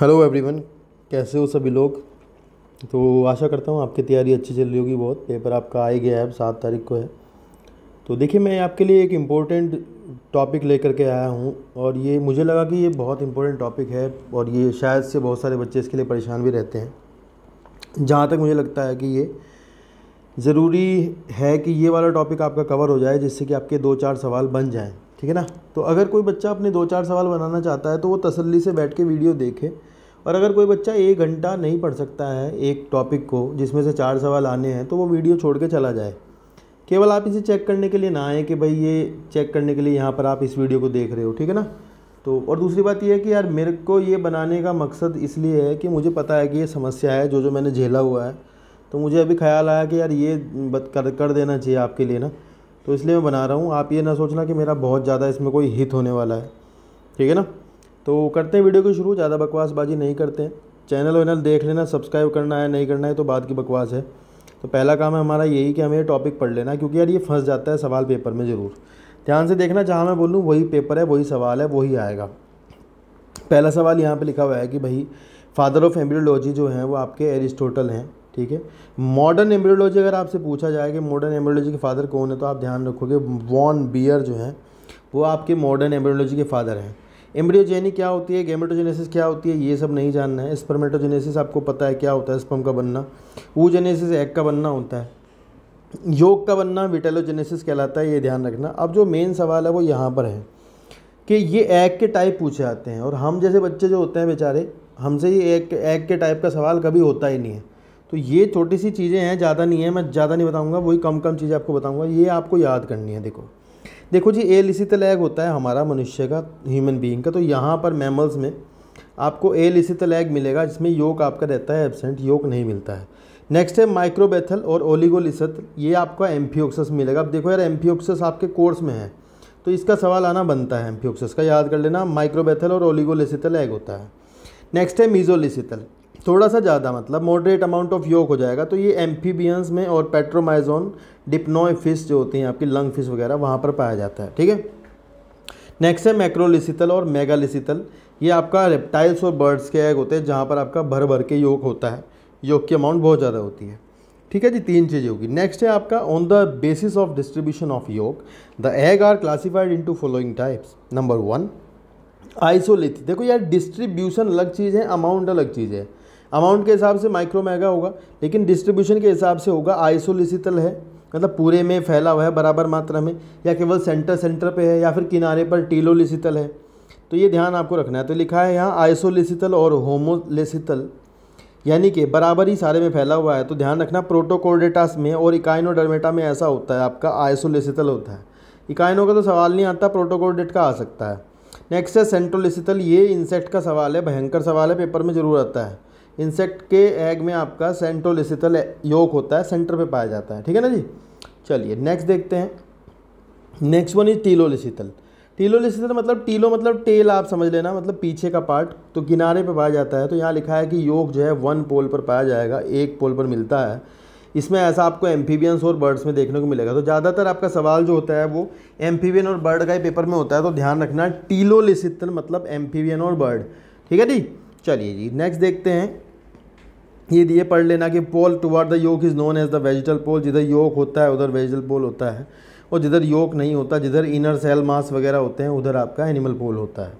Hello everyone कैसे हो सभी लोग तो आशा करता हूँ आपकी तैयारी अच्छी चल रही होगी बहुत पेपर आपका आ ही गया है अब सात तारीख को है तो देखिए मैं आपके लिए एक इम्पोर्टेंट टॉपिक लेकर के आया हूँ और ये मुझे लगा कि ये बहुत इम्पोर्टेंट टॉपिक है और ये शायद से बहुत सारे बच्चे इसके लिए परेशान भी रहते हैं जहाँ तक मुझे लगता है कि ये ज़रूरी है कि ये वाला टॉपिक आपका कवर हो जाए जिससे कि आपके दो चार सवाल बन जाएँ ठीक है ना तो अगर कोई बच्चा अपने दो चार सवाल बनाना चाहता है तो वो तसल्ली से बैठ के वीडियो देखे और अगर कोई बच्चा एक घंटा नहीं पढ़ सकता है एक टॉपिक को जिसमें से चार सवाल आने हैं तो वो वीडियो छोड़ के चला जाए केवल आप इसे चेक करने के लिए ना आए कि भाई ये चेक करने के लिए यहाँ पर आप इस वीडियो को देख रहे हो ठीक है ना तो और दूसरी बात यह है कि यार मेरे को ये बनाने का मकसद इसलिए है कि मुझे पता है कि ये समस्या है जो जो मैंने झेला हुआ है तो मुझे अभी ख्याल आया कि यार ये कर कर देना चाहिए आपके लिए ना तो इसलिए मैं बना रहा हूँ आप ये ना सोचना कि मेरा बहुत ज़्यादा इसमें कोई हित होने वाला है ठीक है ना तो करते हैं वीडियो को शुरू ज़्यादा बकवासबाजी नहीं करते हैं चैनल वैनल देख लेना सब्सक्राइब करना है नहीं करना है तो बाद की बकवास है तो पहला काम है हमारा यही कि हमें टॉपिक पढ़ लेना क्योंकि यार ये फंस जाता है सवाल पेपर में ज़रूर ध्यान से देखना जहाँ मैं बोलूँ वही पेपर है वही सवाल है वही आएगा पहला सवाल यहाँ पर लिखा हुआ है कि भाई फादर ऑफ एम्ब्रियोलॉजी जो है वो आपके एरिस्टोटल हैं ठीक है मॉडर्न एम्ब्रियोलॉजी अगर आपसे पूछा जाए कि मॉडर्न एम्ब्रियोलॉजी के फादर कौन है तो आप ध्यान रखोगे वॉन बियर जो हैं वो आपके मॉडर्न एम्ब्रियोलॉजी के फादर हैं एम्ब्रियोजेनी क्या होती है गेमेटोजेनेसिस क्या होती है ये सब नहीं जानना है स्पर्मेटोजेनेसिस आपको पता है क्या होता है स्पर्म का बनना ऊजेनेसिस एग का बनना होता है योग का बनना विटेलोजेनेसिस कहलाता है ये ध्यान रखना अब जो मेन सवाल है वो यहाँ पर है कि ये एग के टाइप पूछे आते हैं और हम जैसे बच्चे जो होते हैं बेचारे हमसे ये एग एग के टाइप का सवाल कभी होता ही नहीं है तो ये छोटी सी चीज़ें हैं ज़्यादा नहीं है मैं ज़्यादा नहीं बताऊँगा वही कम कम चीज़ें आपको बताऊँगा ये आपको याद करनी है देखो देखो जी एल इसी तलैग होता है हमारा मनुष्य का ह्यूमन बीइंग का तो यहाँ पर मैमल्स में आपको एल इसी तलैग मिलेगा जिसमें योग आपका रहता है एबसेंट योग नहीं मिलता है नेक्स्ट है माइक्रोबैथल और ओलीगोलिसत ये आपका एम्फियोक्सस मिलेगा अब देखो यार एम्फियोक्सस आपके कोर्स में है तो इसका सवाल आना बनता है एम्फियोक्सस का याद कर लेना माइक्रोबैथल और ओलिगोलिसितल एग होता है नेक्स्ट है मीजोलिसितल थोड़ा सा ज़्यादा मतलब मॉडरेट अमाउंट ऑफ योक हो जाएगा तो ये एम्फीबियंस में और पेट्रोमाइजोन डिप्नोय फिश जो होती हैं आपकी लंग फिश वगैरह वहाँ पर पाया जाता है ठीक है नेक्स्ट है मैक्रोलिसितल और मेगालिसितल ये आपका रेप्टाइल्स और बर्ड्स के एग होते हैं जहाँ पर आपका भर भर के योग होता है योग की अमाउंट बहुत ज़्यादा होती है ठीक है जी तीन चीज़ें होगी नेक्स्ट है आपका on the basis of distribution of yolk the egg are classified in following types number one isolecithal देखो यार डिस्ट्रीब्यूशन अलग चीज़ है अमाउंट अलग चीज़ है अमाउंट के हिसाब से माइक्रो मेगा होगा लेकिन डिस्ट्रीब्यूशन के हिसाब से होगा आइसोलिसिटल है मतलब पूरे में फैला हुआ है बराबर मात्रा में या केवल सेंटर सेंटर पे है या फिर किनारे पर टीलोलिसितल है तो ये ध्यान आपको रखना है तो लिखा है यहाँ आइसोलिसितल और होमोलिसितल यानी कि बराबर ही सारे में फैला हुआ है तो ध्यान रखना प्रोटोकोडेटास में और इकाइनोडर्मेटा में ऐसा होता है आपका आइसोलिसितल होता है इकाइनों का तो सवाल नहीं आता प्रोटोकोडेट का आ सकता है नेक्स्ट है सेंट्रोलिसितल ये इंसेक्ट का सवाल है भयंकर सवाल है पेपर में ज़रूर आता है इंसेक्ट के एग में आपका सेंट्रोलिसिथल योग होता है सेंटर पे पाया जाता है ठीक है ना जी चलिए नेक्स्ट देखते हैं next one is telolecithal telolecithal मतलब टीलो मतलब टेल आप समझ लेना मतलब पीछे का पार्ट तो किनारे पर पाया जाता है तो यहाँ लिखा है कि योग जो है वन पोल पर पाया जाएगा एक पोल पर मिलता है इसमें ऐसा आपको एम्फीबियंस और बर्ड्स में देखने को मिलेगा तो ज़्यादातर आपका सवाल जो होता है वो एम्फीबियन और बर्ड का ही पेपर में होता है तो ध्यान रखना टीलोलिसिथल मतलब एम्फीबियन और बर्ड ठीक है जी चलिए जी नेक्स्ट देखते हैं ये ये पढ़ लेना कि pole toward the yolk is known as the vegetal pole जिधर योग होता है उधर वेजिटल पोल होता है और जिधर योग नहीं होता जिधर इनर सेल मास वगैरह होते हैं उधर आपका एनिमल पोल होता है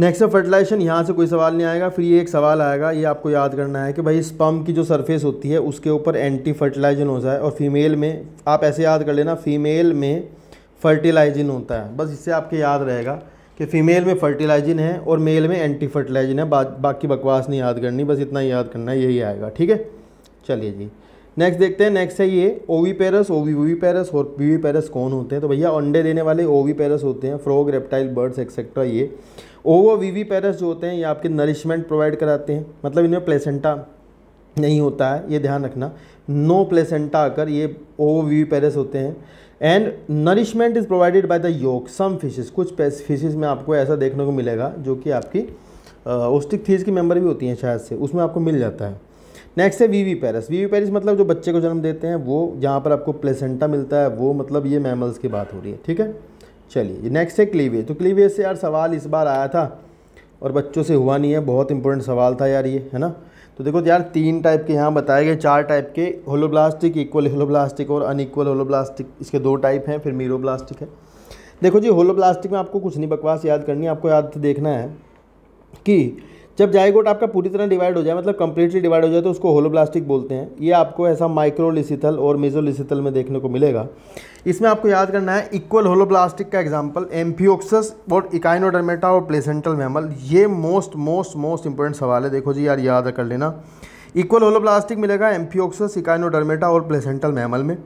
नेक्स्ट है फर्टिलाइजेशन यहाँ से कोई सवाल नहीं आएगा फिर ये एक सवाल आएगा ये आपको याद करना है कि भाई स्पम की जो सरफेस होती है उसके ऊपर एंटी फर्टिलाइजन हो जाए और फीमेल में आप ऐसे याद कर लेना फीमेल में फर्टिलाइजिन होता है बस इससे आपके याद रहेगा कि फ़ीमेल में फर्टिलाइजिन है और मेल में एंटी फर्टिलाइजिन है बा, बाकी बकवास नहीं याद करनी बस इतना याद करना यही आएगा ठीक है चलिए जी नेक्स्ट देखते हैं नेक्स्ट है ये ओवी पेरस ओवी वी पेरस और वी पेरस कौन होते हैं तो भैया अंडे देने वाले ओवी पेरस होते हैं फ्रॉग रेप्टाइल बर्ड्स एक्सेट्रा ये ओवो वीवी पेरस जो होते हैं ये आपके नरिशमेंट प्रोवाइड कराते हैं मतलब इनमें प्लेसेंटा नहीं होता है ये ध्यान रखना नो प्लेसेंटा आकर ये ओवो वीवी पेरस होते हैं and nourishment is provided by the yolk some fishes कुछ फिशेस में आपको ऐसा देखने को मिलेगा जो कि आपकी ओस्टिक थीज की मेम्बर भी होती हैं शायद से उसमें आपको मिल जाता है नेक्स्ट है वीवी पैरस वीवी पैरस मतलब जो बच्चे को जन्म देते हैं वो जहाँ पर आपको प्लेसेंटा मिलता है वो मतलब ये मैमल्स की बात हो रही है ठीक है चलिए नेक्स्ट है क्लीवेज तो क्लीवेज से यार सवाल इस बार आया था और बच्चों से हुआ नहीं है बहुत इंपॉर्टेंट सवाल था यार ये है ना तो देखो यार तीन टाइप के यहाँ बताए गए चार टाइप के होलोब्लास्टिक इक्वल होलोब्लास्टिक और अनइक्वल होलोब्लास्टिक इसके दो टाइप हैं फिर मीरोब्लास्टिक है देखो जी होलोब्लास्टिक में आपको कुछ नहीं बकवास याद करनी आपको याद तो देखना है कि जब जाइगोट आपका पूरी तरह डिवाइड हो जाए मतलब कंप्लीटली डिवाइड हो जाए तो उसको होलोब्लास्टिक बोलते हैं ये आपको ऐसा माइक्रोलिसिथल और मेजोलिसिथल में देखने को मिलेगा इसमें आपको याद करना है इक्वल होलोब्लास्टिक का एग्जाम्पल एम्फियोक्सस और इकाइनोडर्मेटा और प्लेसेंटल मैमल ये मोस्ट मोस्ट मोस्ट इंपॉर्टेंट सवाल है देखो जी यार याद कर लेना इक्वल होलोब्लास्टिक मिलेगा एम्फियोक्सस इकाइनोडर्मेटा और प्लेसेंटल मैमल में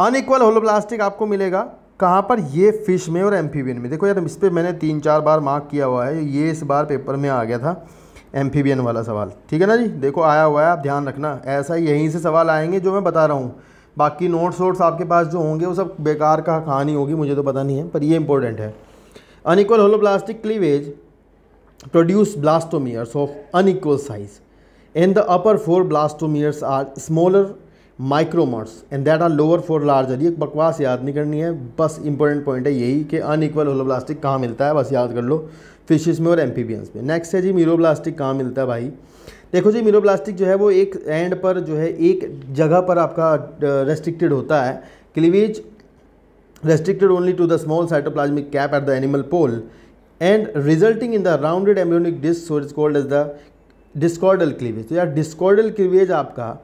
अनइक्वल होलोब्लास्टिक आपको मिलेगा कहाँ पर ये फिश में और एम्फीबियन में देखो यार इस पर मैंने तीन चार बार मार्क किया हुआ है ये इस बार पेपर में आ गया था एम वाला सवाल ठीक है ना जी देखो आया हुआ है आप ध्यान रखना ऐसा यहीं से सवाल आएंगे जो मैं बता रहा हूँ बाकी नोट्स वोट्स आपके पास जो होंगे वो सब बेकार का कहानी होगी मुझे तो पता नहीं है पर ये इंपॉर्टेंट है holo holoblastic cleavage produce blastomeres of unequal size in the upper four blastomeres are smaller micromeres and that are lower four larger ये बकवास याद नहीं करनी है बस इंपॉर्टेंट पॉइंट है यही कि अनइक्वल होलोप्लास्टिक कहाँ मिलता है बस याद कर लो फिशेज में और एम्पीबियंस में नेक्स्ट है जी मीरोब्लास्टिक कहाँ मिलता है भाई देखो जी मीरोब्लास्टिक जो है वो एक एंड पर जो है एक जगह पर आपका रेस्ट्रिक्टेड होता है cleavage restricted only to the small cytoplasmic cap at the animal pole and resulting in the rounded embryonic disc so is called as the discoidal cleavage तो यार डिस्कॉर्डल क्लीवेज आपका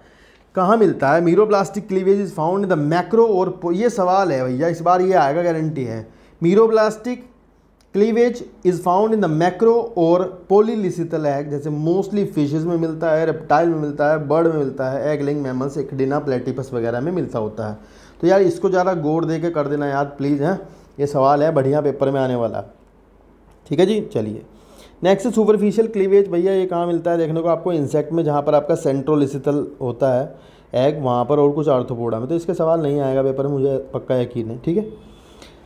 कहाँ मिलता है meroblastic cleavage is found in the macro और ये सवाल है भैया इस बार ये आएगा गारंटी है meroblastic cleavage is found in the macro और पोलीलिसितल एग जैसे मोस्टली फिशेज में मिलता है रेप्टाइल में मिलता है बर्ड में मिलता है एग लिंग मैमल्स डिना प्लेटिपस वगैरह में मिलता होता है तो यार इसको ज़्यादा गौर दे के कर देना यार प्लीज़ हैं हाँ। ये सवाल है बढ़िया पेपर में आने वाला ठीक है जी चलिए नेक्स्ट सुपरफिशियल क्लीवेज भैया ये कहाँ मिलता है देखने को आपको इंसेक्ट में जहाँ पर आपका सेंट्रोलिसल होता है एग वहाँ पर और कुछ आर्थोपोडा में तो इसके सवाल नहीं आएगा पेपर में मुझे पक्का यकीन है ठीक है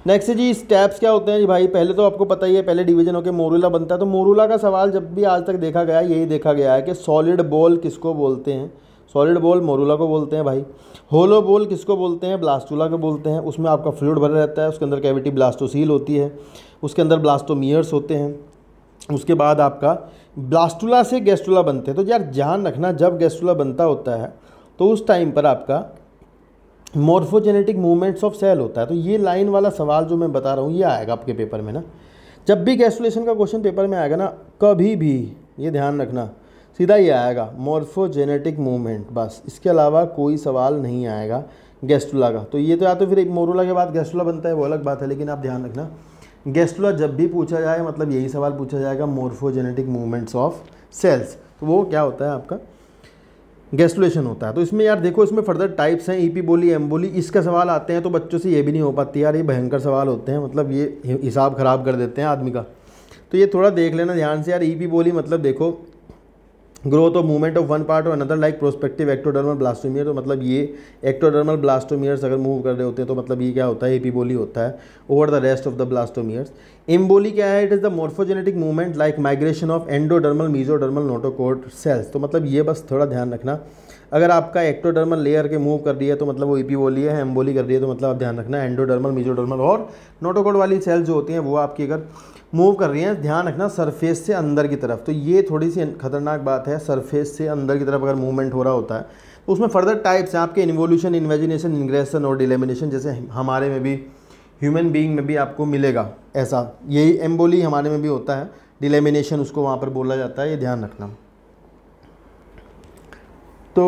नेक्स्ट जी स्टेप्स क्या होते हैं जी भाई पहले तो आपको पता ही है पहले डिवीजन होकर मोरूला बनता है तो मोरूला का सवाल जब भी आज तक देखा गया यही देखा गया है कि सॉलिड बॉल किसको बोलते हैं सॉलिड बॉल मोरूला को बोलते हैं भाई होलो बॉल किसको बोलते हैं ब्लास्टूला को बोलते हैं उसमें आपका फ्लूड भरा रहता है उसके अंदर कैविटी ब्लास्टोसील होती है उसके अंदर ब्लास्टोमियर्स होते हैं उसके बाद आपका ब्लास्टूला से गेस्टूला बनते हैं तो यार ध्यान रखना जब गैस्टूला बनता होता है तो उस टाइम पर आपका मोर्फोजेनेटिक मूवमेंट्स ऑफ सेल होता है तो ये लाइन वाला सवाल जो मैं बता रहा हूँ ये आएगा आपके पेपर में ना जब भी कैलकुलेशन का क्वेश्चन पेपर में आएगा ना कभी भी ये ध्यान रखना सीधा ही आएगा मोर्फोजेनेटिक मूवमेंट बस इसके अलावा कोई सवाल नहीं आएगा गैस्ट्रोला का तो ये तो या तो फिर एक मोरूला के बाद गैस्ट्रोला बनता है वो अलग बात है लेकिन आप ध्यान रखना गैस्ट्रोला जब भी पूछा जाए मतलब यही सवाल पूछा जाएगा मोर्फोजेनेटिक मूवमेंट्स ऑफ सेल्स तो वो क्या होता है आपका गेस्टुलेशन होता है तो इसमें यार देखो इसमें फर्दर टाइप्स हैं ईपी e बोली एम बोली इसका सवाल आते हैं तो बच्चों से ये भी नहीं हो पाती यार ये भयंकर सवाल होते हैं मतलब ये हिसाब ख़राब कर देते हैं आदमी का तो ये थोड़ा देख लेना ध्यान से यार ईपी e बोली मतलब देखो ग्रोथ और तो मूवमेंट ऑफ वन पार्ट और another like prospective ectodermal blastomere तो मतलब ये एक्टोडर्मल ब्लास्टोमियर्स अगर मूव कर रहे होते हैं तो मतलब ये क्या होता है एपीबोली होता है over the rest of the blastomeres emboly क्या है it is the morphogenetic movement like migration of endodermal mesodermal notochord cells तो मतलब ये बस थोड़ा ध्यान रखना अगर आपका एक्टोडर्मल लेयर के मूव कर रही है तो मतलब वो बोली है एम्बोली कर रही है तो मतलब आप ध्यान रखना एंडोडर्मल मीजोडर्मल और नोटोकोड वाली सेल्स जो होती हैं वो आपकी अगर मूव कर रही हैं ध्यान रखना सरफेस से अंदर की तरफ तो ये थोड़ी सी खतरनाक बात है सरफेस से अंदर की तरफ अगर मूवमेंट हो रहा होता है तो उसमें फर्दर टाइप्स हैं आपके इन्वोल्यूशन इन्वेजिनेशन इन्ग्रेसन और डिलेमिनेशन जैसे हमारे में भी ह्यूमन बींग में भी आपको मिलेगा ऐसा यही एम्बोली हमारे में भी होता है डिलेमिनेशन उसको वहाँ पर बोला जाता है ये ध्यान रखना तो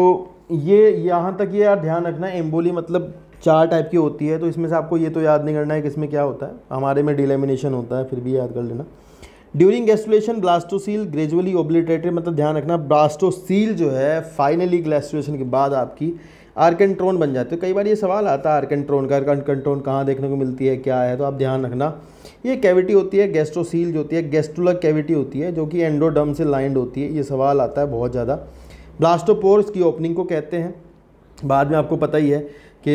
ये यहाँ तक ये यार ध्यान रखना एम्बोली मतलब चार टाइप की होती है तो इसमें से आपको ये तो याद नहीं करना है कि इसमें क्या होता है हमारे में डिलेमिनेशन होता है फिर भी याद कर लेना during gastrulation blastocoel gradually obliterated मतलब ध्यान रखना ब्लास्टोसील जो है फाइनली ग्लास्टुलेशन के बाद आपकी आर्केंट्रोन बन जाती है तो कई बार ये सवाल आता है आर्केंट्रोन का कंट्रोन कहाँ देखने को मिलती है क्या है तो आप ध्यान रखना ये कैविटी होती है गैस्ट्रोसील जो होती है गैस्ट्रुलर कैविटी होती है जो कि एंडोडम से लाइंड होती है ये सवाल आता है बहुत ज़्यादा ब्लास्टोपोर इसकी ओपनिंग को कहते हैं बाद में आपको पता ही है कि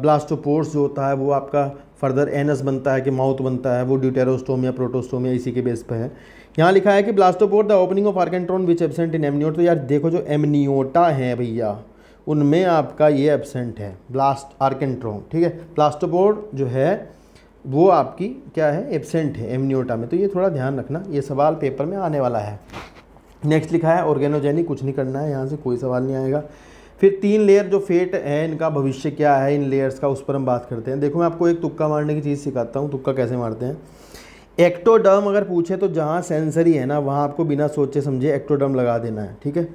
ब्लास्टोपोर्स जो होता है वो आपका फर्दर एनस बनता है कि माउथ बनता है वो ड्यूटेरोस्टोम या प्रोटोस्टोम या इसी के बेस पर है यहाँ लिखा है कि blastopore the opening of archenteron which absent in amniote तो यार देखो जो एमनियोटा है भैया उनमें आपका ये एबसेंट है ब्लास्ट आर्केंट्रॉन ठीक है ब्लास्टोपोर जो है वो आपकी क्या है एबसेंट है एमनियोटा में तो ये थोड़ा ध्यान रखना ये सवाल पेपर में आने वाला है नेक्स्ट लिखा है ऑर्गेनोजेनिक कुछ नहीं करना है यहाँ से कोई सवाल नहीं आएगा फिर तीन लेयर जो फेट है इनका भविष्य क्या है इन लेयर्स का उस पर हम बात करते हैं देखो मैं आपको एक तुक्का मारने की चीज़ सिखाता हूँ तुक्का कैसे मारते हैं एक्टोडर्म अगर पूछे तो जहाँ सेंसरी है ना वहाँ आपको बिना सोचे समझे एक्टोडर्म लगा देना है ठीक है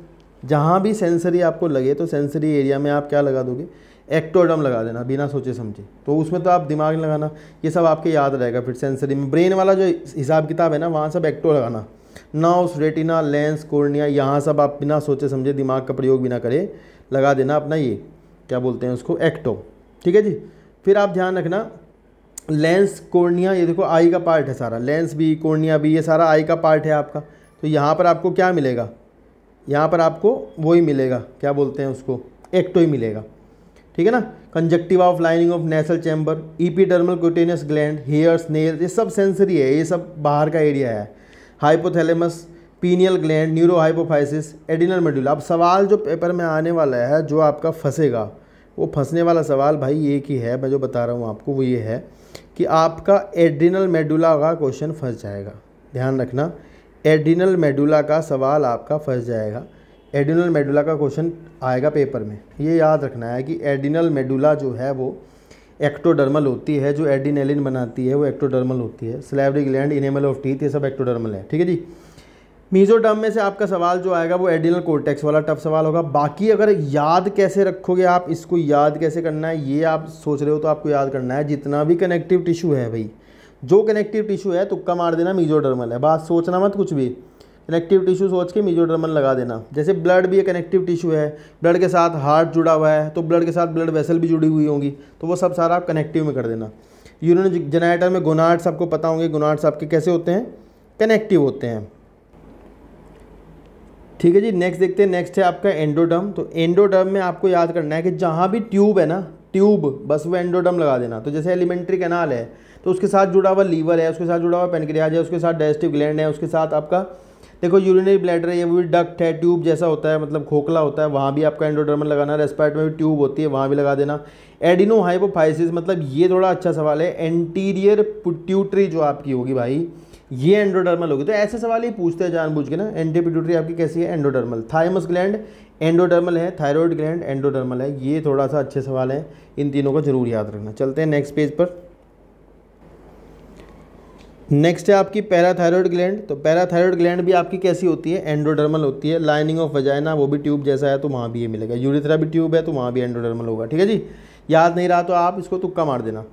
जहाँ भी सेंसरी आपको लगे तो सेंसरी एरिया में आप क्या लगा दोगे एक्टोडर्म लगा देना बिना सोचे समझे तो उसमें तो आप दिमाग लगाना ये सब आपके याद रहेगा फिर सेंसरी में ब्रेन वाला जो हिसाब किताब है ना वहाँ सब एक्टो लगाना नाउस रेटिना लेंस कोर्निया यहाँ सब आप बिना सोचे समझे दिमाग का प्रयोग बिना करें लगा देना अपना ये क्या बोलते हैं उसको एक्टो ठीक है जी फिर आप ध्यान रखना लेंस कोर्निया ये देखो आई का पार्ट है सारा लेंस भी कोर्निया भी ये सारा आई का पार्ट है आपका तो यहाँ पर आपको क्या मिलेगा यहाँ पर आपको वो ही मिलेगा क्या बोलते हैं उसको एक्टो ही मिलेगा ठीक है ना conjunctiva of lining of nasal chamber dermal cutaneous gland hairs nail ये सब सेंसरी है ये सब बाहर का एरिया है hypothalamus pineal gland neuro hypophysis adrenal medulla अब सवाल जो पेपर में आने वाला है जो आपका फंसेगा वो फंसने वाला सवाल भाई एक ही है मैं जो बता रहा हूँ आपको वो ये है कि आपका एडिनल मेडुला का क्वेश्चन फंस जाएगा ध्यान रखना एडिनल मेडुला का सवाल आपका फंस जाएगा एडिनल मेडुला का क्वेश्चन आएगा पेपर में ये याद रखना है कि एडिनल मेडुला जो है वो एक्टोडर्मल होती है जो एडिनेलिन बनाती है वो एक्टोडर्मल होती है salivary gland enamel of teeth ये सब एक्टोडर्मल है ठीक है जी मीजोटर्म में से आपका सवाल जो आएगा वो एडिनल कोर्टेक्स वाला टफ सवाल होगा बाकी अगर याद कैसे रखोगे आप इसको याद कैसे करना है ये आप सोच रहे हो तो आपको याद करना है जितना भी कनेक्टिव टिश्यू है भाई जो कनेक्टिव टिश्यू है तुक्का मार देना मीजोडर्मल है बात सोचना मत कुछ भी कनेक्टिव टिश्यू सोच के मीजोडर्मल लगा देना जैसे ब्लड भी एक कनेक्टिव टिश्यू है ब्लड के साथ हार्ट जुड़ा हुआ है तो ब्लड के साथ ब्लड वेसल भी जुड़ी हुई होंगी तो वो सब सारा आप कनेक्टिव में कर देना यूरिन जनरेटर में गुनाट्स आपको पता होंगे गोनाट्स आपके कैसे होते हैं कनेक्टिव होते हैं ठीक है जी नेक्स्ट देखते हैं नेक्स्ट है आपका एंडोडर्म तो एंडोडर्म में आपको याद करना है कि जहाँ भी ट्यूब है ना ट्यूब बस वो एंडोडर्म लगा देना तो जैसे एलिमेंट्री कैनाल है तो उसके साथ जुड़ा हुआ लीवर है उसके साथ जुड़ा हुआ पेनक्रियाज है उसके साथ डाइजेस्टिव ग्लैंड है उसके साथ आपका देखो यूरिनरी ब्लैडर है ये भी डक्ट है ट्यूब जैसा होता है मतलब खोखला होता है वहाँ भी आपका एंडोडर्मल लगाना रेस्पायरेट में भी ट्यूब होती है वहाँ भी लगा देना एडिनो हाइपोफाइसिस मतलब ये थोड़ा अच्छा सवाल है एंटीरियर पुट्यूटरी जो आपकी होगी भाई ये एंडोडर्मल होगी तो ऐसे सवाल ही पूछते हैं जानबूझ के ना एंटीपिट्यूटरी आपकी कैसी है एंडोडर्मल थाइमस ग्लैंड एंडोडर्मल है थायरॉयड ग्लैंड एंडोडर्मल है ये थोड़ा सा अच्छे सवाल है इन तीनों को जरूर याद रखना चलते हैं नेक्स्ट पेज पर नेक्स्ट है आपकी पैराथायरॉयड ग्लैंड तो पैराथायरॉयड ग्लैंड भी आपकी कैसी होती है एंडोडर्मल होती है लाइनिंग ऑफ वजाइना वो भी ट्यूब जैसा है तो वहाँ भी ये मिलेगा यूरिथ्रा भी ट्यूब है तो वहाँ भी एंडोडर्मल होगा ठीक है जी याद नहीं रहा तो आप इसको तुक्का मार देना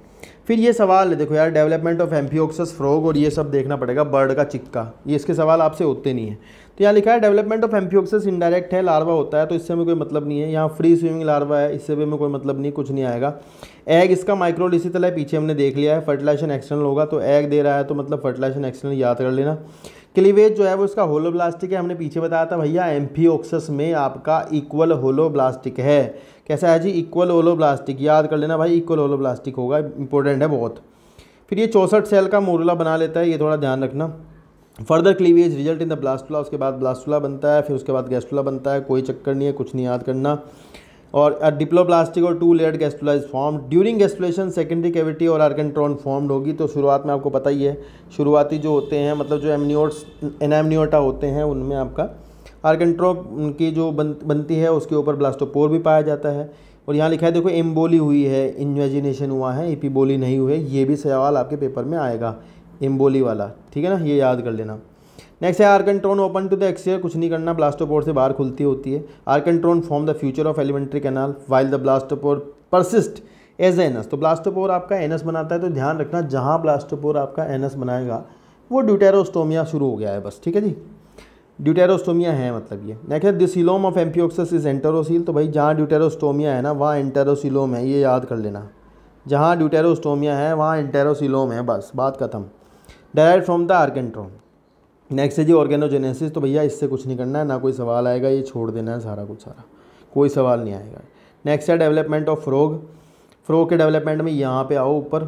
फिर ये सवाल है देखो यार डेवलपमेंट ऑफ एम्फियोक्सस फ्रॉग और ये सब देखना पड़ेगा बर्ड का चिक्का ये इसके सवाल आपसे होते नहीं है तो यहाँ लिखा है डेवलपमेंट ऑफ एम्फियोक्सस इनडायरेक्ट है लार्वा होता है तो इससे हमें कोई मतलब नहीं है यहाँ फ्री स्विमिंग लार्वा है इससे भी हमें कोई मतलब नहीं कुछ नहीं आएगा एग इसका माइक्रोल इसी तरह पीछे हमने देख लिया है फर्टिलाइजेशन एक्सटर्नल होगा तो एग दे रहा है तो मतलब फर्टिलाइजेशन एक्सटर्नल याद कर लेना क्लीवेज जो है वो इसका होलो है हमने पीछे बताया था भैया एम्फीओक्सस में आपका इक्वल होलो है कैसा है जी इक्वल होलो ब्लास्टिक याद कर लेना भाई इक्वल होलो होगा इंपॉर्टेंट है बहुत फिर ये चौंसठ सेल का मोरूला बना लेता है ये थोड़ा ध्यान रखना further cleavage result in the blastula उसके बाद ब्लास्टुला बनता है फिर उसके बाद गैस्टुला बनता है कोई चक्कर नहीं है कुछ नहीं याद करना और uh, a और two layer gastrula is form during gastrulation secondary cavity और आर्गेंट्रॉन फॉर्म्ड होगी तो शुरुआत में आपको पता ही है शुरुआती जो होते हैं मतलब जो एमनियोट्स एनामनियोटा होते हैं उनमें आपका आर्गेंट्रो की जो बन, बनती है उसके ऊपर ब्लास्टोपोर भी पाया जाता है और यहाँ लिखा है देखो एम्बोली हुई है इन्वेजिनेशन हुआ है एपीबोली नहीं हुई है ये भी सवाल आपके पेपर में आएगा एम्बोली वाला ठीक है ना ये याद कर लेना नेक्स्ट है archenteron open to the exterior कुछ नहीं करना ब्लास्टोपोर से बाहर खुलती होती है archenteron form the future of alimentary canal while the blastopore persist as anus तो ब्लास्टोपोर आपका एनस बनाता है तो ध्यान रखना जहाँ ब्लास्टोपोर आपका एनस बनाएगा वो ड्यूटेरोस्टोमिया शुरू हो गया है बस ठीक है जी ड्यूटेरोस्टोमिया है मतलब ये नेक्स्ट है दिसिलोम ऑफ एम्पियोक्सस इज एंटेरोसील तो भाई जहाँ ड्यूटेरोस्टोमिया है ना वहाँ एंटेरोसिलोम है ये याद कर लेना जहाँ ड्यूटेरोस्टोमिया है वहाँ एंटेरोसिलोम है बस बात खत्म direct from the archenteron next है जी ऑर्गेनोजेनेसिस तो भैया इससे कुछ नहीं करना है ना कोई सवाल आएगा ये छोड़ देना है सारा कुछ सारा कोई सवाल नहीं आएगा नेक्स्ट है डेवलपमेंट ऑफ फ्रोग फ्रोग के डेवलपमेंट में यहाँ पे आओ ऊपर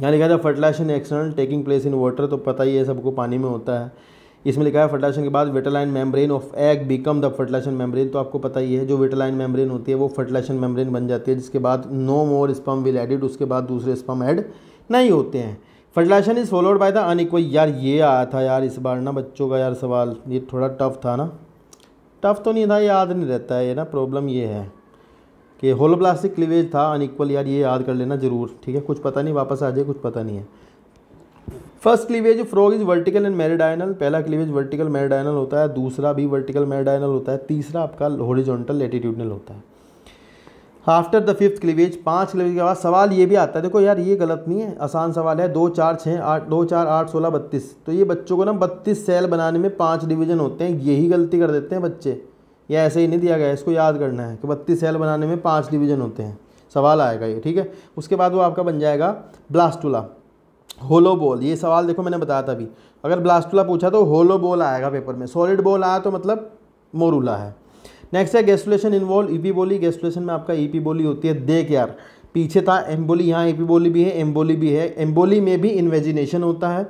यहाँ लिखा था fertilization external taking place in water तो पता ही है सबको पानी में होता है इसमें लिखा है फर्टिलाइजेशन के बाद vitelline membrane of egg become the fertilization membrane तो आपको पता ही है जो विटलाइन मेम्ब्रेन होती है वो फर्टिलाइजेशन मेम्ब्रेन बन जाती है जिसके बाद no more sperm will added उसके बाद दूसरे स्पम ऐड नहीं होते हैं fertilization is followed by the unequal यार ये आया था यार इस बार ना बच्चों का यार सवाल ये थोड़ा टफ था ना टफ तो नहीं था याद नहीं रहता है ये ना प्रॉब्लम ये है कि प्लास्टिक क्लीवेज था अनइक्वल यार ये याद कर लेना ज़रूर ठीक है कुछ पता नहीं वापस आ जाए कुछ पता नहीं है first cleavage frog is vertical and meridional पहला क्लीवेज वर्टिकल मेरिडाइनल होता है दूसरा भी वर्टिकल मेरिडाइनल होता है तीसरा आपका हॉरिजॉन्टल एटीट्यूडनल होता है आफ्टर द फिफ्थ क्लीवेज पाँच क्लीवेज के बाद सवाल ये भी आता है देखो यार ये गलत नहीं है आसान सवाल है दो चार छः आठ दो चार आठ सोलह बत्तीस तो ये बच्चों को ना बत्तीस सेल बनाने में पाँच डिवीजन होते हैं यही गलती कर देते हैं बच्चे या ऐसे ही नहीं दिया गया इसको याद करना है कि बत्तीस सेल बनाने में पाँच डिवीजन होते हैं सवाल आएगा ये ठीक है उसके बाद वो आपका बन जाएगा ब्लास्टूला होलो बॉल ये सवाल देखो मैंने बताया था अभी अगर ब्लास्टूला पूछा तो होलो बॉल आएगा पेपर में सॉलिड बॉल आया तो मतलब मोरूला है नेक्स्ट है गैस्टुलेशन इन्वॉल्व e बोली गेस्टुलेशन में आपका e बोली होती है देख यार पीछे था एम्बोली यहाँ e बोली भी है एम्बोली भी है एम्बोली में भी इन्वेजिनेशन होता है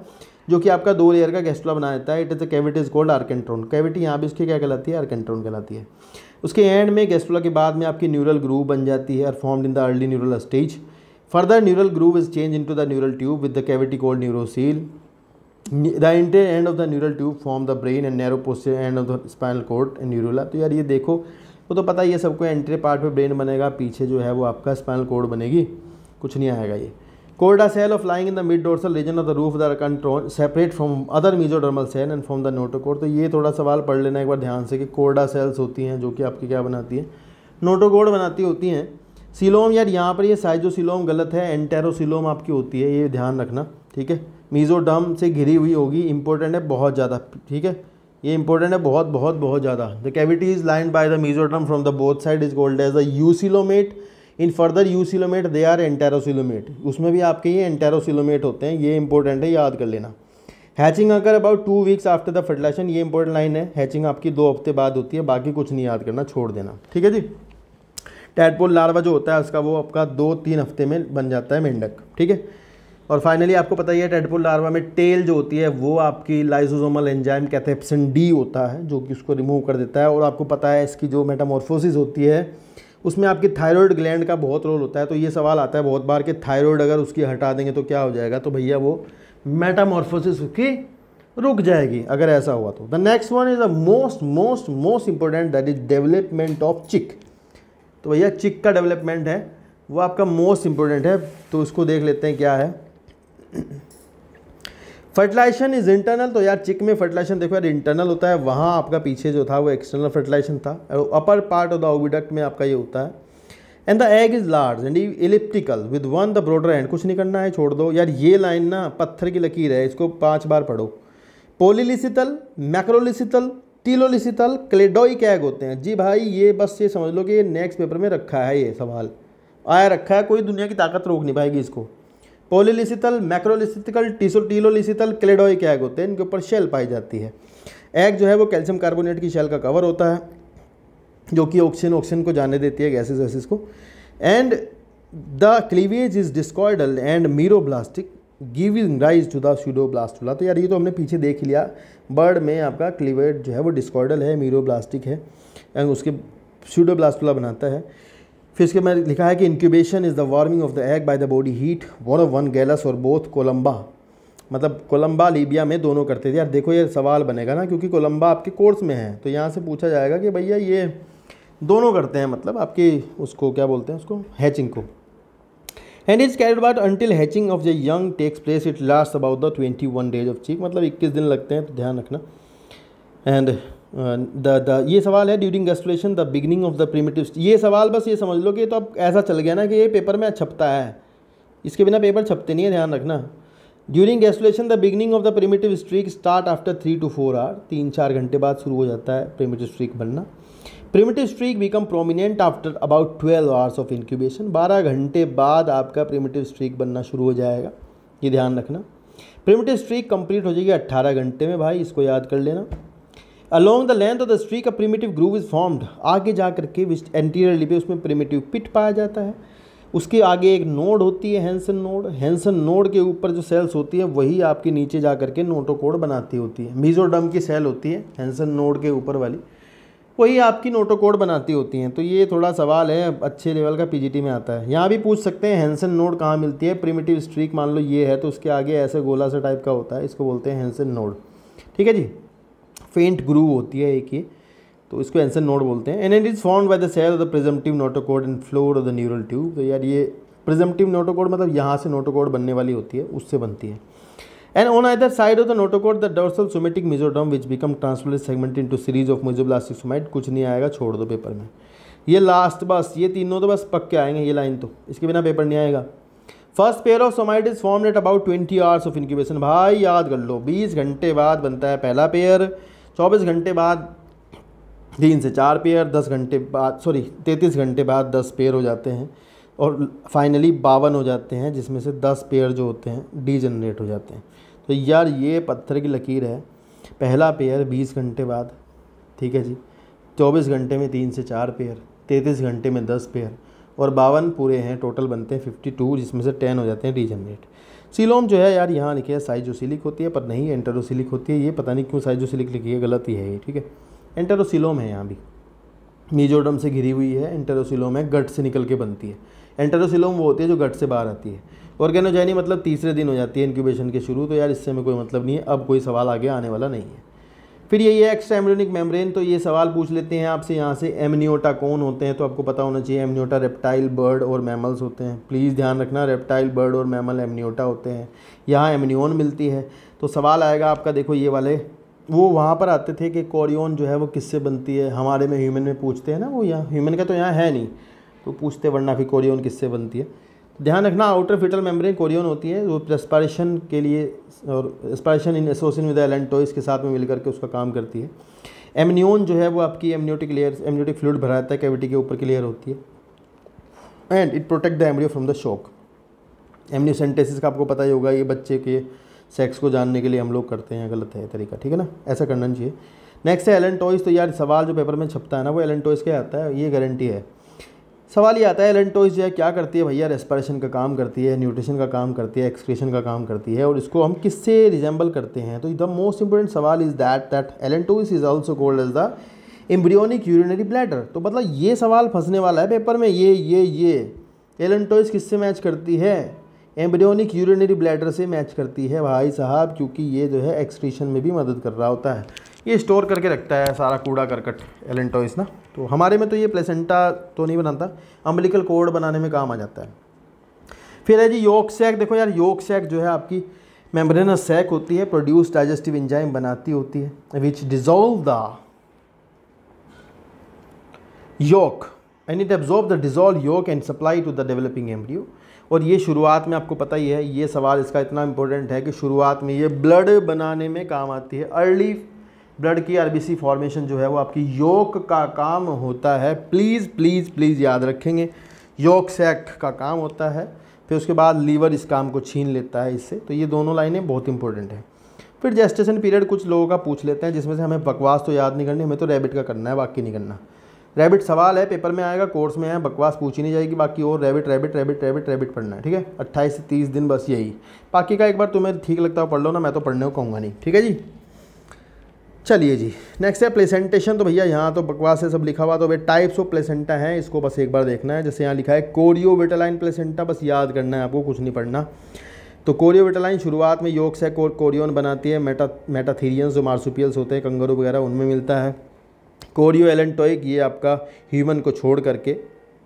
जो कि आपका दो लेयर का गैस्ट्रोला बना देता है it is a cavity is called archenteron cavity यहाँ भी उसकी क्या कहलाती है आर्केंट्रोन कहलाती है उसके एंड में गैस्ट्रोला के बाद में आपकी न्यूरल ग्रूव बन जाती है और formed in the early neural stage further neural groove is change into the neural tube with the cavity called neurocoel the anterior end of the neural tube form the brain and narrow posterior end of the spinal cord and neurula तो यार ये देखो वो तो पता ही है सबको entry part पे ब्रेन बनेगा पीछे जो है वो आपका स्पाइनल कोड बनेगी कुछ नहीं आएगा ये chorda cell of lying in the mid dorsal region of the roof the control separate from other mesodermal cell and from the notochord तो ये थोड़ा सवाल पढ़ लेना एक बार ध्यान से कि कोर्डा सेल्स होती हैं जो कि आपकी क्या बनाती है नोटोकोड बनाती होती हैं सिलोम यार यहाँ पर ये साइजोसिलोम गलत है एंटेरोसिलोम आपकी होती है ये ध्यान रखना ठीक है मीजोडम से घिरी हुई होगी इंपॉर्टेंट है बहुत ज़्यादा ठीक है ये इंपॉर्टेंट है बहुत बहुत बहुत ज़्यादा the cavity is line by the mesoderm from the both side is called as the eucoelomate in further eucoelomate they are enterocoelomate उसमें भी आपके ये एंटेरोसिलोमेट होते हैं ये इंपॉर्टेंट है याद कर लेना hatching occur about two weeks after the fertilization ये इंपॉर्टेंट लाइन है हैचिंग आपकी दो हफ्ते बाद होती है बाकी कुछ नहीं याद करना छोड़ देना ठीक है जी टैटपोल लार्वा जो होता है उसका वो आपका दो तीन हफ्ते में बन जाता है मेंढक ठीक है और फाइनली आपको पता ही है टेडपुल लार्वा में टेल जो होती है वो आपकी लाइजोजोमल एंजाइम कैथेप्सन डी होता है जो कि उसको रिमूव कर देता है और आपको पता है इसकी जो मेटामॉर्फोसिस होती है उसमें आपकी थायराइड ग्लैंड का बहुत रोल होता है तो ये सवाल आता है बहुत बार कि थायरॉयड अगर उसकी हटा देंगे तो क्या हो जाएगा तो भैया वो मेटामॉर्फोसिस उसकी रुक जाएगी अगर ऐसा हुआ तो the next one is the most most most important that is development of chick तो भैया चिक का डेवलपमेंट है वो आपका मोस्ट इंपॉर्टेंट है तो उसको देख लेते हैं क्या है फर्टिलाइजेशन इज इंटरनल तो यार चिक में फर्टिलाइजेशन देखो यार इंटरनल होता है वहाँ आपका पीछे जो था वो एक्सटर्नल फर्टिलाइजेशन था और upper part of the oviduct में आपका ये होता है and the egg is large and elliptical with one the broader end कुछ नहीं करना है छोड़ दो यार ये लाइन ना पत्थर की लकीर है इसको पाँच बार पढ़ो पोलिलिसितल मैक्रोलिसितल टीलोलिसितल क्लेडोइक एग होते हैं जी भाई ये बस ये समझ लो कि ये नेक्स्ट पेपर में रखा है ये सवाल आया रखा है कोई दुनिया की ताकत रोक नहीं पाएगी इसको पोलिलिसिथल मैक्रोलिसिथिकल टीसो टीलोलिसिथल क्लेडोई के एग होते हैं इनके ऊपर शेल पाई जाती है एग जो है वो कैल्शियम कार्बोनेट की शेल का कवर होता है जो कि ऑक्सीजन ऑक्सीजन को जाने देती है गैसेज वैसेज को and the cleavage is discoidal and meroblastic giving rise to the pseudoblastula तो यार ये तो हमने पीछे देख लिया बर्ड में आपका क्लीवेज जो है वो डिस्कॉर्डल है मीरोब्लास्टिक है एंड उसके स्यूडोब्लास्टुला बनाता है फिर इसके मैंने लिखा है कि incubation is the warming of the egg by the body heat one of one Gallus और बोथ कोलंबा मतलब कोलंबा लीबिया में दोनों करते थे यार देखो ये सवाल बनेगा ना क्योंकि कोलंबा आपके कोर्स में है तो यहाँ से पूछा जाएगा कि भैया ये दोनों करते हैं मतलब आपके उसको क्या बोलते हैं उसको हैचिंग को and is carried but until hatching of the young takes place it last about the twenty one days of chick मतलब इक्कीस दिन लगते हैं तो ध्यान रखना एंड द uh, द ये सवाल है during gastrulation the beginning of the primitive ये सवाल बस ये समझ लो कि तो अब ऐसा चल गया ना कि ये पेपर में छपता है इसके बिना पेपर छपते नहीं है ध्यान रखना during gastrulation the beginning of the primitive streak start after three to four hour तीन चार घंटे बाद शुरू हो जाता है प्रीमेटिव स्ट्रीक बनना primitive streak become prominent after about twelve hours of incubation बारह घंटे बाद आपका प्रीमेटिव स्ट्रीक बनना शुरू हो जाएगा ये ध्यान रखना प्रीमेटिव स्ट्रीक कंप्लीट हो जाएगी अट्ठारह घंटे में भाई इसको याद कर लेना along the length of the streak a primitive groove is formed आगे जा करके विच एंटीरियरली पे उसमें प्रिमेटिव पिट पाया जाता है उसके आगे एक नोड होती है हैंसन नोड हैंसन नोड के ऊपर जो सेल्स होती है वही आपके नीचे जा करके नोटोकोड बनाती होती है मीजोडम की सेल होती है हैंसन नोड के ऊपर वाली वही आपकी नोटोकोड बनाती होती हैं तो ये थोड़ा सवाल है अच्छे लेवल का पीजीटी में आता है यहाँ भी पूछ सकते हैं हैंसन नोड कहाँ मिलती है प्रिमेटिव स्ट्रीक मान लो ये है तो उसके आगे ऐसे गोला सा टाइप का होता है इसको बोलते हैं हैंसन नोड ठीक है जी फेंट ग्रू होती है एक ये तो इसको एंसर नोड बोलते हैं and and is form by the cell of the presumptive notochord and floor of the neural tube तो यार ये प्रिजमटिव नोटोकोड मतलब यहाँ से नोटोकोड बनने वाली होती है उससे बनती है on on side of the notochord the dorsal somatic mesoderm which become become segment into series of mesoblastic somite कुछ नहीं आएगा छोड़ दो पेपर में ये लास्ट बस ये तीनों तो बस पक्के आएंगे ये लाइन तो इसके बिना पेपर नहीं आएगा first pair of somite is form at about twenty hours of incubation भाई याद कर लो बीस घंटे बाद बनता है पहला पेयर चौबीस घंटे बाद तीन से चार पेयर दस घंटे बाद सॉरी तैंतीस घंटे बाद दस पेयर हो जाते हैं और फाइनली बावन हो जाते हैं जिसमें से दस पेयर जो होते हैं डी जनरेट हो जाते हैं तो यार ये पत्थर की लकीर है पहला पेयर बीस घंटे बाद ठीक है जी चौबीस घंटे में तीन से चार पेयर तैंतीस घंटे में दस पेयर और बावन पूरे हैं टोटल बनते हैं फिफ्टी टू जिसमें से टेन हो जाते हैं डी जनरेट सिलोम जो है यार यहाँ लिखे जो साइजोसिलिक होती है पर नहीं एंटरोसिलिक होती है ये पता नहीं क्यों साइजोसिलिक लिखी है गलत ही है ये ठीक है एंटरोसिलोम है यहाँ भी मीजोडम से घिरी हुई है एंटरोसिलोम है गट से निकल के बनती है एंटरोसिलोम वो होती है जो गट से बाहर आती है ऑर्गेनोजैनी मतलब तीसरे दिन हो जाती है इनक्यूबेशन के शुरू तो यार इससे में कोई मतलब नहीं है अब कोई सवाल आगे आने वाला नहीं है फिर ये एक्स्ट्रा एक्स्ट्राएम्ब्रियोनिक मेम्ब्रेन तो ये सवाल पूछ लेते हैं आपसे यहाँ से एमनियोटा कौन होते हैं तो आपको पता होना चाहिए एमनियोटा रेप्टाइल बर्ड और मैमल्स होते हैं प्लीज़ ध्यान रखना रेप्टाइल बर्ड और मैमल एमनियोटा होते हैं यहाँ एमनियोन मिलती है तो सवाल आएगा आपका देखो ये वाले वो वहाँ पर आते थे कि कॉरियोन जो है वो किससे बनती है हमारे में ह्यूमन में पूछते हैं ना वो यहाँ ह्यूमन का तो यहाँ है नहीं तो पूछते वरना फिर कॉरियोन किससे बनती है ध्यान रखना आउटर फिटल मेम्ब्रेन कोरियोन होती है वो रेस्पायरेशन के लिए और respiration in association with allantois के साथ में मिलकर के उसका काम करती है एमनियोन जो है वो आपकी एमनियोटिक लेयर एमनियोटिक फ्लूड भराता है कैविटी के ऊपर की लेयर होती है and it protect the embryo from the shock amniocentesis का आपको पता ही होगा ये बच्चे के सेक्स को जानने के लिए हम लोग करते हैं गलत है तरीका ठीक है ना ऐसा करना चाहिए नेक्स्ट है एलेंटोइस तो यार सवाल जो पेपर में छपता है ना वो एलेंटोइस के आता है ये गारंटी है सवाल ये आता है एलेंटोइस जो है क्या करती है भैया रेस्परेशन का काम करती है न्यूट्रिशन का काम करती है एक्सक्रीशन का काम करती है और इसको हम किससे रिजेंबल करते हैं तो द मोस्ट इंपॉर्टेंट सवाल is that that allantois is also called as the embryonic urinary bladder तो मतलब ये सवाल फंसने वाला है पेपर में ये ये ये एलेंटोइस किससे मैच करती है एम्ब्रियोनिक यूरिनरी ब्लैडर से मैच करती है भाई साहब क्योंकि ये जो है एक्सक्रीशन में भी मदद कर रहा होता है ये स्टोर करके रखता है सारा कूड़ा करकट एलेंटोइस ना तो हमारे में तो ये प्लेसेंटा तो नहीं बनाता अम्बलिकल कोड बनाने में काम आ जाता है फिर है जी योक सैक देखो यार योक सैक जो है आपकी मेम्ब्रेनस सैक होती है प्रोड्यूस डाइजेस्टिव इंजाइम बनाती होती है which dissolve the yolk and it absorb the dissolve yolk and supply to the developing embryo और ये शुरुआत में आपको पता ही है ये सवाल इसका इतना इंपॉर्टेंट है कि शुरुआत में ये ब्लड बनाने में काम आती है अर्ली ब्लड की आरबीसी फॉर्मेशन जो है वो आपकी योक का काम होता है प्लीज़ प्लीज़ प्लीज़ याद रखेंगे योक सेक का काम होता है फिर उसके बाद लीवर इस काम को छीन लेता है इससे तो ये दोनों लाइनें बहुत इंपॉर्टेंट हैं फिर जेस्टेशन पीरियड कुछ लोगों का पूछ लेते हैं जिसमें से हमें बकवास तो याद नहीं करनी हमें तो रैबिट का करना है बाकी नहीं करना रैबिट सवाल है पेपर में आएगा कोर्स में आया बकवास पूछी नहीं जाएगी बाकी और rabbit rabbit rabbit rabbit rabbit पढ़ना है ठीक है अट्ठाईस से तीस दिन बस यही बाकी का एक बार तुम्हें ठीक लगता हो पढ़ लो ना मैं तो पढ़ने को कहूँगा नहीं ठीक है जी चलिए जी नेक्स्ट है प्लेसेंटेशन तो भैया यहाँ तो बकवास है सब लिखा हुआ तो भाई टाइप्स ऑफ प्लेसेंटा है इसको बस एक बार देखना है जैसे यहाँ लिखा है कोरियोविटालाइन प्लेसेंटा बस याद करना है आपको कुछ नहीं पढ़ना तो कोरियोविटालाइन शुरुआत में योग से कोरियोन बनाती है मेटा मेटाथीरियंस जो मार्सुपियल्स होते हैं कंगरू वगैरह उनमें मिलता है कोरियो एलेंटोइक ये आपका ह्यूमन को छोड़ करके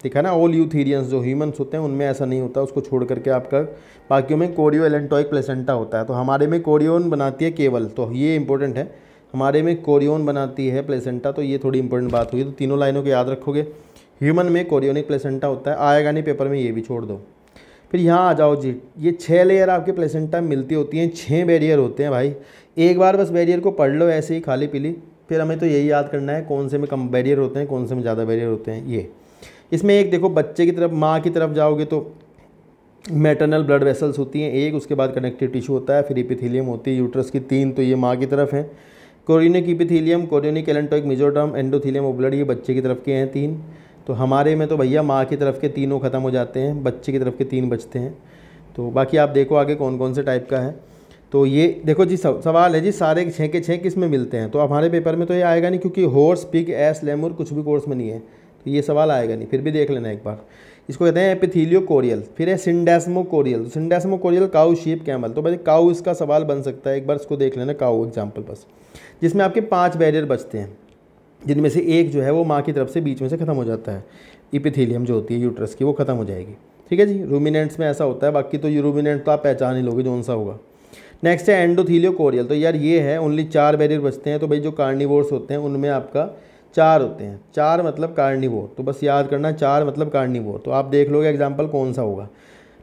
ठीक है ना ऑल यूथीरियंस जो ह्यूमन्स होते हैं उनमें ऐसा नहीं होता उसको छोड़ करके आपका बाकियों में कोरियो एलेंटोइक प्लेसेंटा होता है तो हमारे में कोरियोन बनाती है केवल तो ये इंपॉर्टेंट है हमारे में कोरियोन बनाती है प्लेसेंटा तो ये थोड़ी इंपॉर्टेंट बात हुई तो तीनों लाइनों को याद रखोगे ह्यूमन में कोरियोनिक प्लेसेंटा होता है आएगा नहीं पेपर में ये भी छोड़ दो फिर यहाँ आ जाओ जी ये छः लेयर आपके प्लेसेंटा में मिलती होती हैं छः बैरियर होते हैं भाई एक बार बस बैरियर को पढ़ लो ऐसे ही खाली पीली फिर हमें तो यही याद करना है कौन से में कम बैरियर होते हैं कौन से में ज़्यादा बैरियर होते हैं ये इसमें एक देखो बच्चे की तरफ माँ की तरफ जाओगे तो मेटरनल ब्लड वेसल्स होती हैं एक उसके बाद कनेक्टिव टिश्यू होता है फिर इपिथीलियम होती है यूट्रस की तीन तो ये माँ की तरफ हैं chorionic epithelium chorionic allantoic mesoderm endothelium of blood ये बच्चे की तरफ के हैं तीन तो हमारे में तो भैया माँ की तरफ के तीनों ख़त्म हो जाते हैं बच्चे की तरफ के तीन बचते हैं तो बाकी आप देखो आगे कौन कौन से टाइप का है तो ये देखो जी सवाल है जी सारे छः के छः किस में मिलते हैं तो हमारे पेपर में तो ये आएगा नहीं क्योंकि हॉर्स पिग एस लेमुर कुछ भी कोर्स में नहीं है तो ये सवाल आएगा नहीं फिर भी देख लेना एक बार इसको कहते हैं एपिथीलियो कोरियल फिर है syndesmochorial syndesmochorial cow sheep camel तो भाई काऊ इसका सवाल बन सकता है एक बार इसको देख लेना काऊ एग्जाम्पल बस जिसमें आपके पाँच बैरियर बचते हैं जिनमें से एक जो है वो माँ की तरफ से बीच में से ख़त्म हो जाता है इपिथीलियम जो होती है यूट्रस की वो ख़त्म हो जाएगी ठीक है जी रूमिनेंट्स में ऐसा होता है बाकी तो यूरोमिनेंट तो आप पहचान ही लोगे जो सा होगा नेक्स्ट है एंडोथीलियो कोरियल तो यार ये है ओनली चार बैरियर बचते हैं तो भाई जो कार्निवोर्स होते हैं उनमें आपका चार होते हैं चार मतलब कार्निवोर तो बस याद करना चार मतलब कार्निवोर तो आप देख लोगे एग्जाम्पल कौन सा होगा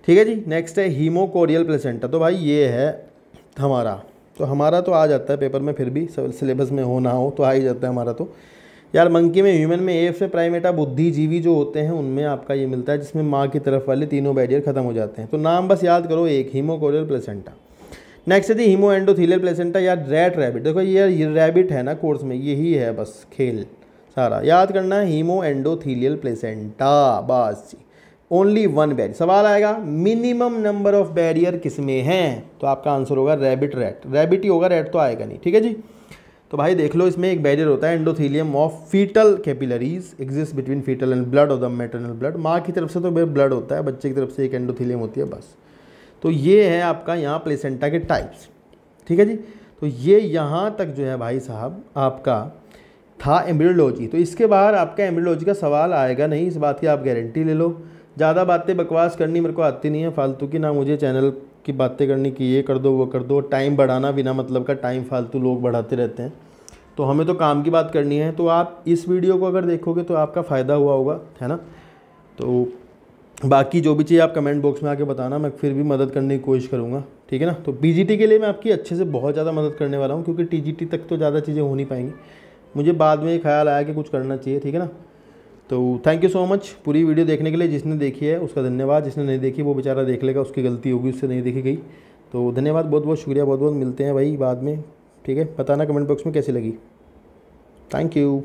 ठीक है जी नेक्स्ट है हीमोकोरियल प्लेसेंटा तो भाई ये है हमारा तो हमारा तो आ जाता है पेपर में फिर भी सिलेबस में हो ना हो तो आ ही जाता है हमारा तो यार मंकी में ह्यूमन में एफ से प्राइमेटा बुद्धिजीवी जो होते हैं उनमें आपका ये मिलता है जिसमें माँ की तरफ वाले तीनों बैरियर खत्म हो जाते हैं तो नाम बस याद करो एक हीमोकोरियल प्लेसेंटा नेक्स्ट है हीमो एंडोथीलियल प्लेसेंटा यार रेड रैबिट देखो ये ये रैबिट है ना कोर्स में यही है बस खेल सारा याद करना है हीमो एंडोथीलियल प्लेसेंटा बस जी ओनली वन बैरियर सवाल आएगा मिनिमम नंबर ऑफ बैरियर किसमें हैं तो आपका आंसर होगा रैबिट रेट रैबिट ही होगा रेट तो आएगा नहीं ठीक है जी तो भाई देख लो इसमें एक बैरियर होता है endothelium of foetal capillaries exist between foetal and blood of the maternal blood माँ की तरफ से तो ब्लड होता है बच्चे की तरफ से एक एंडोथीलियम होती है बस तो ये है आपका यहाँ प्लेसेंटा के टाइप्स ठीक है जी तो ये यहाँ तक जो है भाई साहब आपका था एम्ब्रियोलॉजी तो इसके बाहर आपका एम्ब्रियोलॉजी का सवाल आएगा नहीं इस बात की आप गारंटी ले लो ज़्यादा बातें बकवास करनी मेरे को आती नहीं है फालतू की ना मुझे चैनल की बातें करनी कि ये कर दो वो कर दो टाइम बढ़ाना बिना मतलब का टाइम फालतू लोग बढ़ाते रहते हैं तो हमें तो काम की बात करनी है तो आप इस वीडियो को अगर देखोगे तो आपका फ़ायदा हुआ होगा है ना तो बाकी जो भी चाहिए आप कमेंट बॉक्स में आके बताना मैं फिर भी मदद करने की कोशिश करूँगा ठीक है ना तो पीजीटी के लिए मैं आपकी अच्छे से बहुत ज़्यादा मदद करने वाला हूँ क्योंकि टी तक तो ज़्यादा चीज़ें हो नहीं पाएंगी मुझे बाद में ख्याल आया कि कुछ करना चाहिए ठीक है ना तो थैंक यू सो मच पूरी वीडियो देखने के लिए जिसने देखी है उसका धन्यवाद जिसने नहीं देखी वो बेचारा देख लेगा उसकी गलती होगी उससे नहीं देखी गई तो धन्यवाद बहुत बहुत शुक्रिया बहुत बहुत मिलते हैं भाई बाद में ठीक है बताना कमेंट बॉक्स में कैसी लगी थैंक यू